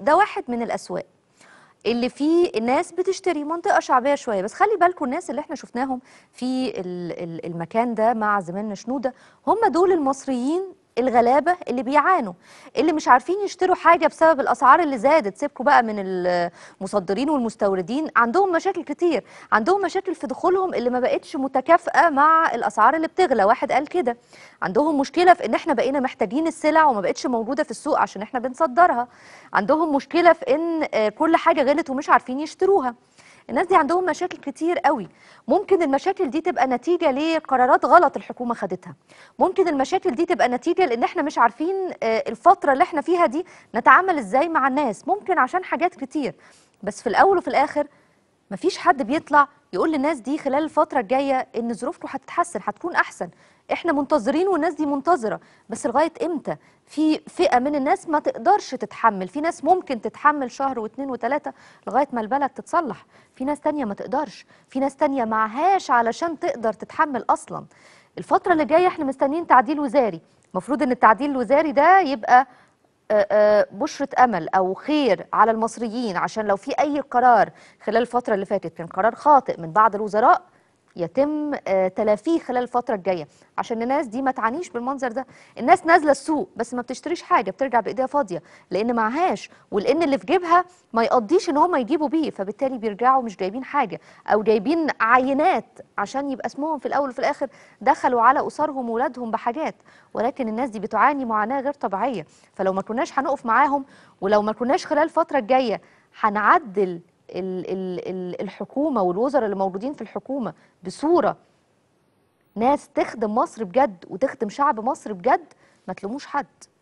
ده واحد من الاسواق اللي فيه الناس بتشتري منطقه شعبيه شويه بس خلي بالكم الناس اللي احنا شفناهم في المكان ده مع زمان شنوده هم دول المصريين الغلابه اللي بيعانوا اللي مش عارفين يشتروا حاجه بسبب الاسعار اللي زادت سيبكم بقى من المصدرين والمستوردين عندهم مشاكل كتير عندهم مشاكل في دخولهم اللي ما بقتش متكافئه مع الاسعار اللي بتغلى واحد قال كده عندهم مشكله في ان احنا بقينا محتاجين السلع وما بقتش موجوده في السوق عشان احنا بنصدرها عندهم مشكله في ان كل حاجه غلت ومش عارفين يشتروها الناس دي عندهم مشاكل كتير قوي ممكن المشاكل دي تبقى نتيجه لقرارات غلط الحكومه خدتها ممكن المشاكل دي تبقى نتيجه لان احنا مش عارفين آه، الفتره اللي احنا فيها دي نتعامل ازاي مع الناس ممكن عشان حاجات كتير بس في الاول وفي الاخر مفيش حد بيطلع يقول للناس دي خلال الفتره الجايه ان ظروفكم هتتحسن هتكون احسن احنا منتظرين والناس دي منتظره بس لغايه امتى في فئه من الناس ما تقدرش تتحمل في ناس ممكن تتحمل شهر واثنين وثلاثه لغايه ما البلد تتصلح في ناس تانية ما تقدرش في ناس تانية معهاش علشان تقدر تتحمل اصلا الفتره اللي جايه احنا مستنيين تعديل وزاري المفروض ان التعديل الوزاري ده يبقى آه، آه، بشرة أمل أو خير على المصريين عشان لو في أي قرار خلال الفترة اللي فاتت كان قرار خاطئ من بعض الوزراء يتم آه، تلافيه خلال الفترة الجاية عشان الناس دي ما تعانيش بالمنظر ده الناس نازلة السوق بس ما بتشتريش حاجة بترجع بإيديها فاضية لأن معهاش ولأن اللي في جيبها ما يقضيش إن هم يجيبوا بيه فبالتالي بيرجعوا مش جايبين حاجة أو جايبين عينات عشان يبقى اسمهم في الاول وفي الاخر دخلوا على اسرهم وولادهم بحاجات ولكن الناس دي بتعاني معاناه غير طبيعيه فلو ما كناش هنقف معاهم ولو ما كناش خلال الفتره الجايه هنعدل ال ال ال الحكومه والوزراء اللي موجودين في الحكومه بصوره ناس تخدم مصر بجد وتخدم شعب مصر بجد ما تلوموش حد